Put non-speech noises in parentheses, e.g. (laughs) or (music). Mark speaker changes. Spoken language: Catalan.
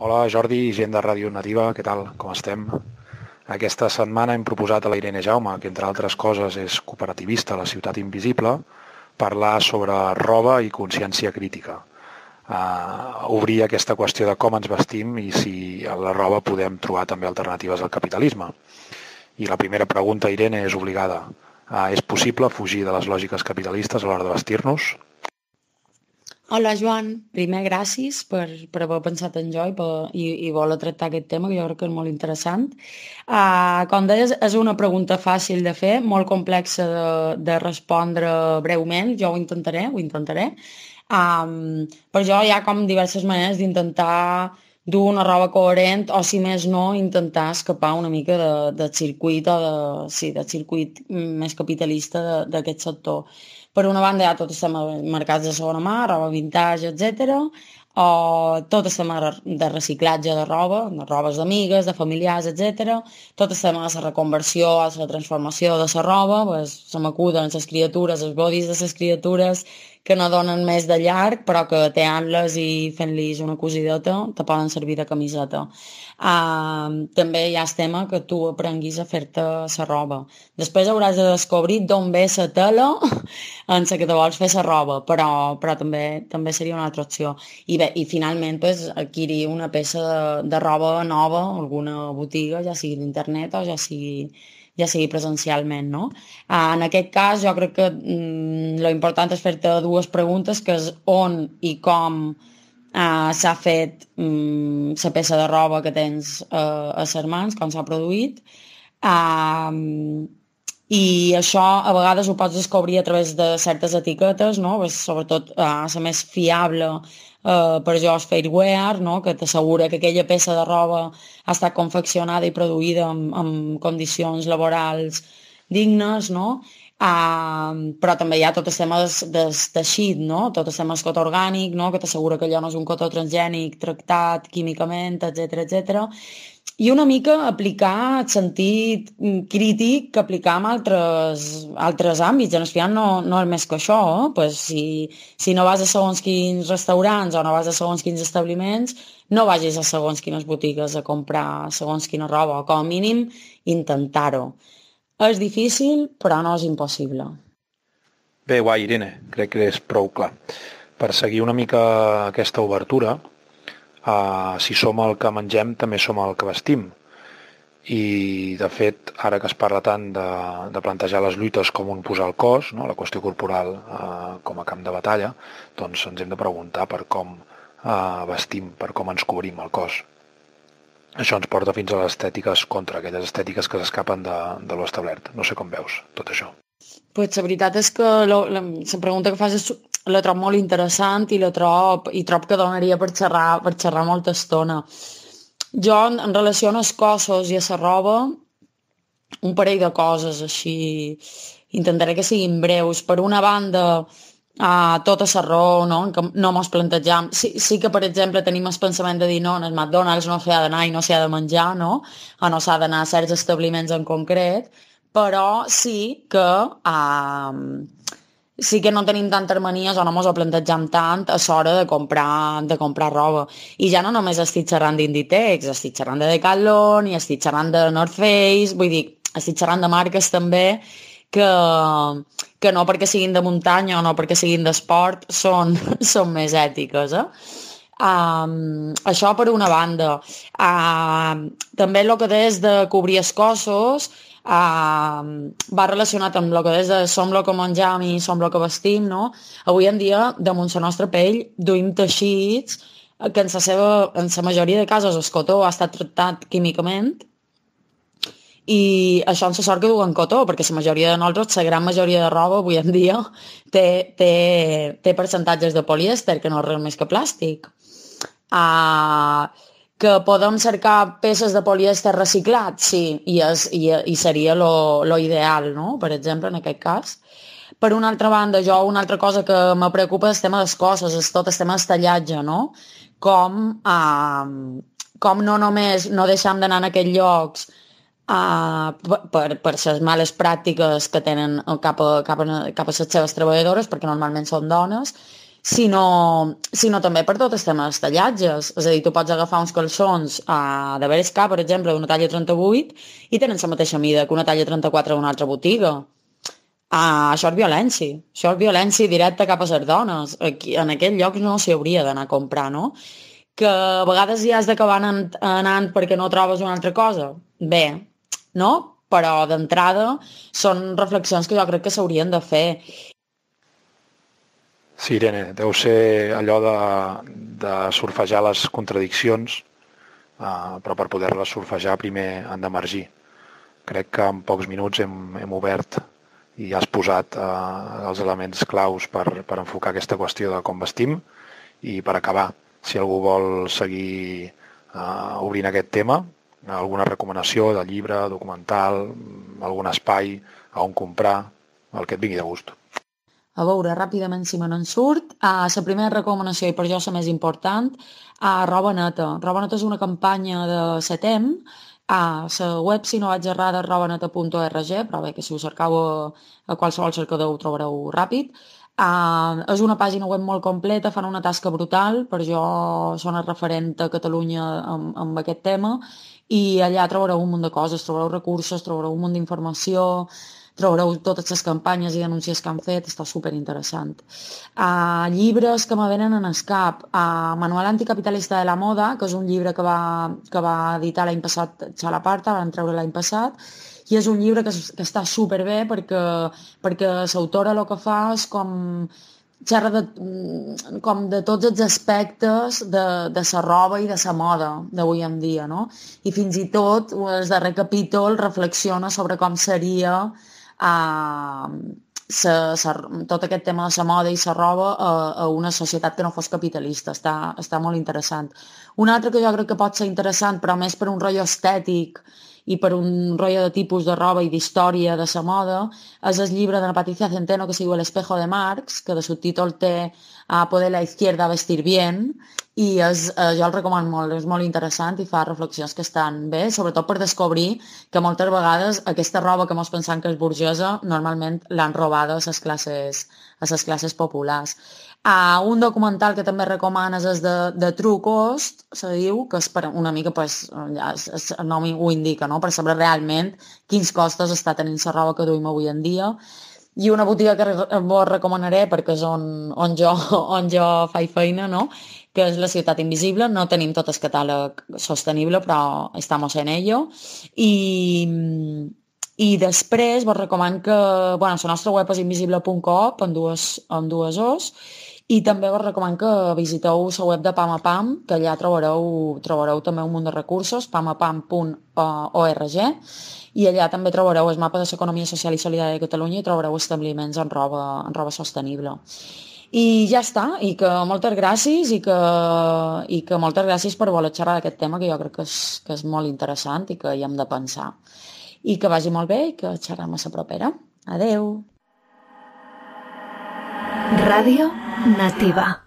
Speaker 1: Hola Jordi, gent de Ràdio Nativa, què tal? Com estem? Aquesta setmana hem proposat a la Irene Jaume, que entre altres coses és cooperativista a la Ciutat Invisible, parlar sobre roba i consciència crítica. Uh, obrir aquesta qüestió de com ens vestim i si a la roba podem trobar també alternatives al capitalisme. I la primera pregunta, Irene, és obligada. Uh, és possible fugir de les lògiques capitalistes a l'hora de vestir-nos?
Speaker 2: Hola, Joan. Primer, gràcies per, per haver pensat en jo i, per, i, i voler tractar aquest tema, que jo crec que és molt interessant. Uh, com deies, és una pregunta fàcil de fer, molt complexa de, de respondre breument. Jo ho intentaré, ho intentaré. Um, però jo hi ha com diverses maneres d'intentar dur una roba coherent o, si més no, intentar escapar una mica de, de circuit o de, sí, del circuit més capitalista d'aquest sector. Per una banda ja ha tot els mercats de segona mà, roba vintage, etc o tot estem de reciclatge de roba, de robes d'amigues, de familiars, etc. Tot estem a de la reconversió, la transformació de la roba, pues, se m'acuden les criatures, els bodis de les criatures, que no donen més de llarg, però que té les i fent-lis una cosidota te poden servir de camiseta. Uh, també hi ha el tema que tu aprenguis a fer-te la roba. Després hauràs de descobrir d'on ve la tela (laughs) en la que te vols fer la roba, però, però també, també seria una altra opció. I bé, i finalment pues, adquirir una peça de, de roba nova, alguna botiga, ja sigui d'internet o ja sigui ja sigui presencialment. No? Ah, en aquest cas, jo crec que mm, lo important és fer-te dues preguntes, que és on i com eh, s'ha fet mm, la peça de roba que tens eh, a les mans, com s'ha produït, eh, i això a vegades ho pots descobrir a través de certes etiquetes, no? sobretot eh, la més fiable eh, per és Fairwear, no? que t'assegura que aquella peça de roba ha estat confeccionada i produïda amb, amb condicions laborals dignes, no? Uh, però també hi ha tot el tema del de, teixit, no? tot el tema del cotó orgànic, no? que t'assegura que allò no és un cotó transgènic tractat químicament, etc etc i una mica aplicar el sentit mm, crític que aplicar en altres, altres àmbits. En espiant no, no és més que això, eh? pues si, si no vas a segons quins restaurants o no vas a segons quins establiments, no vagis a segons quines botigues a comprar segons quina roba, o com a mínim intentar-ho. És difícil, però no és impossible.
Speaker 1: Bé, guai, Irene, crec que és prou clar. Per seguir una mica aquesta obertura, eh, si som el que mengem també som el que vestim i de fet ara que es parla tant de, de plantejar les lluites com un posar el cos, no? la qüestió corporal eh, com a camp de batalla doncs ens hem de preguntar per com eh, vestim, per com ens cobrim el cos això ens porta fins a les estètiques contra, aquelles estètiques que s'escapen de, de l'establert. No sé com veus tot això.
Speaker 2: Pues la veritat és que la, la, la pregunta que fas és la trob molt interessant i la trob, i trob que donaria per xerrar, per xerrar molta estona. Jo, en, en relació als cossos i a la roba, un parell de coses així, intentaré que siguin breus. Per una banda, a tota la raó no? que no mos plantejam. Sí, sí que, per exemple, tenim el pensament de dir no, en el McDonald's no s'ha d'anar i no s'ha de menjar, no? o no s'ha d'anar a certs establiments en concret, però sí que... Uh, sí que no tenim tantes manies o no ens ho plantegem tant a l'hora de comprar, de comprar roba. I ja no només estic xerrant d'Inditex, estic xerrant de Decathlon i estic xerrant de North Face, vull dir, estic xerrant de marques també que, que no perquè siguin de muntanya o no perquè siguin d'esport són, (laughs) són més ètiques, eh? Um, això per una banda. Uh, també el que és de cobrir els cossos, Uh, va relacionat amb el que des de eh, som el que menjam i som el que vestim, no? Avui en dia, damunt la nostra pell, duim teixits que en la, seva, en la majoria de casos el cotó ha estat tractat químicament i això ens sort que duen cotó, perquè la majoria de nosaltres, la gran majoria de roba avui en dia, té, té, té percentatges de polièster, que no és res més que plàstic. Uh, que podem cercar peces de polièster reciclat, sí, i, és, i, i seria lo, lo ideal, no? per exemple, en aquest cas. Per una altra banda, jo una altra cosa que me preocupa és el tema de les coses, és tot el tema del tallatge, no? Com, eh, com no només no deixem d'anar en aquests llocs Uh, per, per les males pràctiques que tenen cap a, cap a, cap a les seves treballadores, perquè normalment són dones, sinó, sinó també per tot el tema dels tallatges. És a dir, tu pots agafar uns calçons uh, de Beresca, per exemple, d'una talla 38, i tenen la mateixa mida que una talla 34 d'una altra botiga. Uh, això és violència. Això és violència directa cap a les dones. Aquí, en aquest lloc no s'hi hauria d'anar a comprar, no? Que a vegades hi has d'acabar anant, anant perquè no trobes una altra cosa. Bé, no? Però d'entrada són reflexions que jo crec que s'haurien de fer.
Speaker 1: Sí, Irene, deu ser allò de, de surfejar les contradiccions, eh, però per poder-les surfejar primer han d'emergir. Crec que en pocs minuts hem, hem obert i has posat eh, els elements claus per, per enfocar aquesta qüestió de com vestim i per acabar, si algú vol seguir eh, obrint aquest tema, alguna recomanació de llibre, documental, algun espai, a on comprar, el que et vingui de gust.
Speaker 2: A veure, ràpidament si me n'en surt. Uh, la primera recomanació, i per jo la més important, a uh, Roba Neta. Roba Neta és una campanya de setem, a ah, la web, si no vaig errada, robaneta.org, però bé, que si ho cercau a, a qualsevol cercador ho trobareu ràpid. Uh, és una pàgina web molt completa, fan una tasca brutal, per jo són el referent a Catalunya amb, amb aquest tema, i allà trobareu un munt de coses, trobareu recursos, trobareu un munt d'informació, Trobareu totes les campanyes i denúncies que han fet, està superinteressant. Uh, llibres que me venen en escap. Uh, Manual anticapitalista de la moda, que és un llibre que va, que va editar l'any passat Xalaparta, van treure l'any passat, i és un llibre que, que està superbé perquè, perquè l'autora el que fa és com xerra de, mm, com de tots els aspectes de, de sa roba i de sa moda d'avui en dia, no? I fins i tot el darrer capítol reflexiona sobre com seria eh, sa, sa, tot aquest tema de la moda i la roba a, eh, a una societat que no fos capitalista. Està, està molt interessant. Un altre que jo crec que pot ser interessant, però més per un rotllo estètic i per un rotllo de tipus de roba i d'història de la moda, és el llibre de la Patricia Centeno que es diu El espejo de Marx, que de subtítol té a eh, poder la izquierda vestir bien, i és, eh, jo el recomano molt, és molt interessant i fa reflexions que estan bé, sobretot per descobrir que moltes vegades aquesta roba que molts pensant que és burgesa normalment l'han robada a les classes, a les classes populars. Uh, un documental que també recomanes és de, de True Cost, se diu, que és per, una mica, pues, ja, es, es, el nom ho indica, no? per saber realment quins costos està tenint la roba que duim avui en dia i una botiga que vos recomanaré perquè és on, on, jo, (laughs) on jo faig feina, no? que és la ciutat invisible, no tenim tot el catàleg sostenible, però estem en ello, i, i després vos recomano que, bueno, la nostra web és invisible.com, amb dues, amb dues os i també us recomano que visiteu la web de Pam a Pam, que allà trobareu, trobareu també un munt de recursos, pamapam.org, i allà també trobareu els mapes de l'economia social i solidària de Catalunya i trobareu establiments en roba, en roba sostenible. I ja està, i que moltes gràcies i que, i que moltes gràcies per voler xerrar d'aquest tema que jo crec que és, que és molt interessant i que hi hem de pensar. I que vagi molt bé i que xerrem a la propera. Adeu! Radio
Speaker 1: Nativa.